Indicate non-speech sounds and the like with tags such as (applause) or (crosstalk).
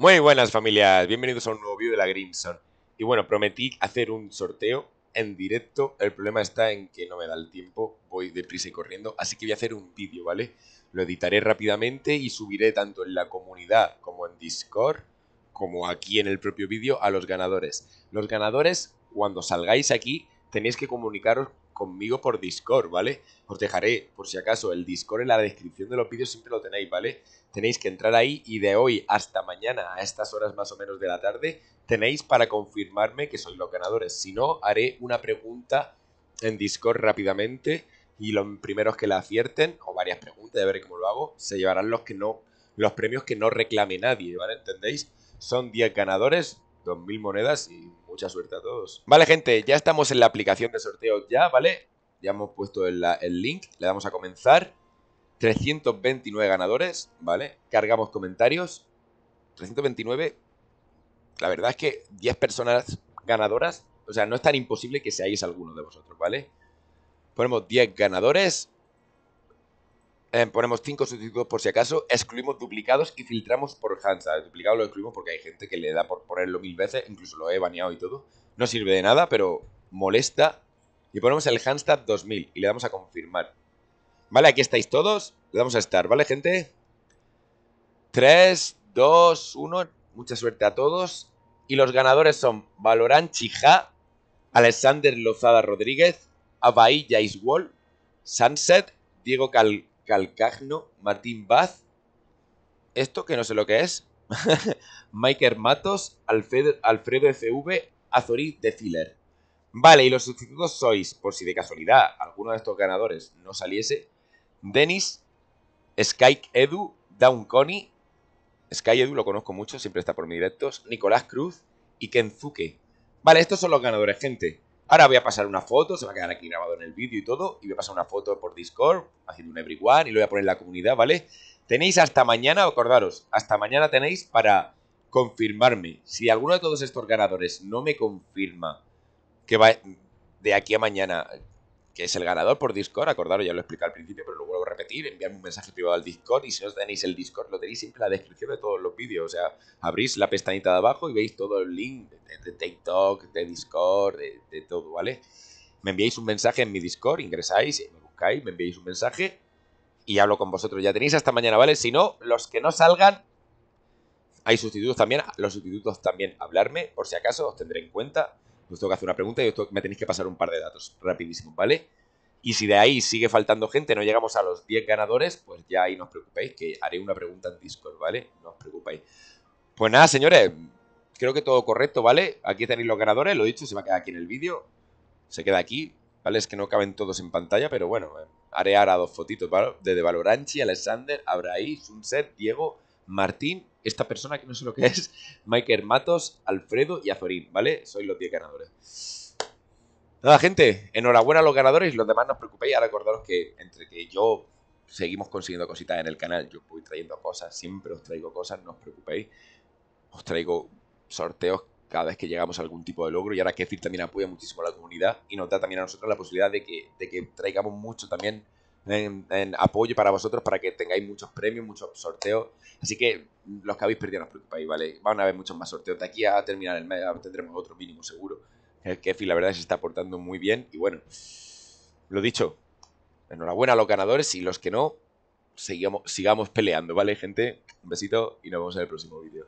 Muy buenas familias, bienvenidos a un nuevo vídeo de la Grimson. Y bueno, prometí hacer un sorteo en directo, el problema está en que no me da el tiempo, voy deprisa y corriendo, así que voy a hacer un vídeo, ¿vale? Lo editaré rápidamente y subiré tanto en la comunidad como en Discord, como aquí en el propio vídeo, a los ganadores. Los ganadores, cuando salgáis aquí, tenéis que comunicaros conmigo por Discord, ¿vale? Os dejaré, por si acaso, el Discord en la descripción de los vídeos, siempre lo tenéis, ¿vale? Tenéis que entrar ahí y de hoy hasta mañana, a estas horas más o menos de la tarde, tenéis para confirmarme que sois los ganadores. Si no, haré una pregunta en Discord rápidamente y los primeros que la acierten, o varias preguntas, de ver cómo lo hago, se llevarán los que no los premios que no reclame nadie, ¿vale? ¿Entendéis? Son 10 ganadores, 2.000 monedas y mucha suerte a todos. Vale, gente, ya estamos en la aplicación de sorteos ya, ¿vale? Ya hemos puesto el, link, le damos a comenzar. 329 ganadores, ¿vale? Cargamos comentarios. 329. La verdad es que 10 personas ganadoras. O sea, no es tan imposible que seáis alguno de vosotros, ¿vale? Ponemos 10 ganadores. Eh, ponemos 5 sustitutos por si acaso, excluimos duplicados y filtramos por Hansa. Duplicado lo excluimos porque hay gente que le da por ponerlo mil veces, incluso lo he baneado y todo. No sirve de nada, pero molesta. Y ponemos el Handstad 2000 y le damos a confirmar. Vale, aquí estáis todos. Le damos a estar, ¿vale, gente? 3, 2, 1. Mucha suerte a todos. Y los ganadores son Valorant Chija, Alexander Lozada Rodríguez, Abai Jaiswall, Sunset, Diego Cal Calcagno, Martín Baz, esto que no sé lo que es, (laughs) Miker Matos, Alfredo, FV, Azorí de Filler. Vale, y los sustitutos sois, por si de casualidad alguno de estos ganadores no saliese, Denis, Sky Edu, Down Connie, Sky Edu lo conozco mucho, siempre está por mis directos, Nicolás Cruz y Kenzuke. Vale, estos son los ganadores, gente. Ahora voy a pasar una foto, se va a quedar aquí grabado en el vídeo y todo, y voy a pasar una foto por Discord, haciendo un everyone, y lo voy a poner en la comunidad, ¿vale? Tenéis hasta mañana, acordaros, hasta mañana tenéis para confirmarme. Si alguno de todos estos ganadores no me confirma que va de aquí a mañana que es el ganador por Discord. Acordaros, ya lo expliqué al principio, pero lo vuelvo a repetir. Enviadme un mensaje privado al Discord y si no tenéis el Discord, lo tenéis siempre en la descripción de todos los vídeos. O sea, abrís la pestañita de abajo y veis todo el link de, TikTok, de Discord, de, todo, ¿vale? Me enviáis un mensaje en mi Discord, ingresáis, eh, me buscáis, me enviáis un mensaje y hablo con vosotros. Ya tenéis hasta mañana, ¿vale? Si no, los que no salgan, hay sustitutos también, los sustitutos también, hablarme, por si acaso, os tendré en cuenta os pues tengo que hacer una pregunta y me tenéis que pasar un par de datos rapidísimo, ¿vale? Y si de ahí sigue faltando gente, no llegamos a los 10 ganadores, pues ya ahí no os preocupéis, que haré una pregunta en Discord, ¿vale? No os preocupéis. Pues nada, señores, creo que todo correcto, ¿vale? Aquí tenéis los ganadores, lo he dicho, se va a quedar aquí en el vídeo. Se queda aquí, ¿vale? Es que no caben todos en pantalla, pero bueno, eh, haré ahora dos fotitos, ¿vale? De Valoranchi, Alexander, Abraí, Sunset, Diego Martín, esta persona que no sé lo que es, Michael Matos, Alfredo y Azorín, ¿vale? soy los 10 ganadores. Nada, gente, enhorabuena a los ganadores y los demás no os preocupéis. Ahora acordaros que entre que yo seguimos consiguiendo cositas en el canal, yo voy trayendo cosas, siempre os traigo cosas, no os preocupéis. Os traigo sorteos cada vez que llegamos a algún tipo de logro y ahora que Kefir también apoya muchísimo a la comunidad y nos da también a nosotros la posibilidad de que, de que traigamos mucho también en, apoyo para vosotros, para que tengáis muchos premios, muchos sorteos. Así que mm, los que habéis perdido no os preocupéis, ¿vale? Van a haber muchos más sorteos. De aquí a terminar el mes tendremos otro mínimo seguro. El Kefi, la verdad, se está portando muy bien. Y bueno, lo dicho, enhorabuena a los ganadores y los que no, sigamos, sigamos peleando, ¿vale, gente? Un besito y nos vemos en el próximo vídeo.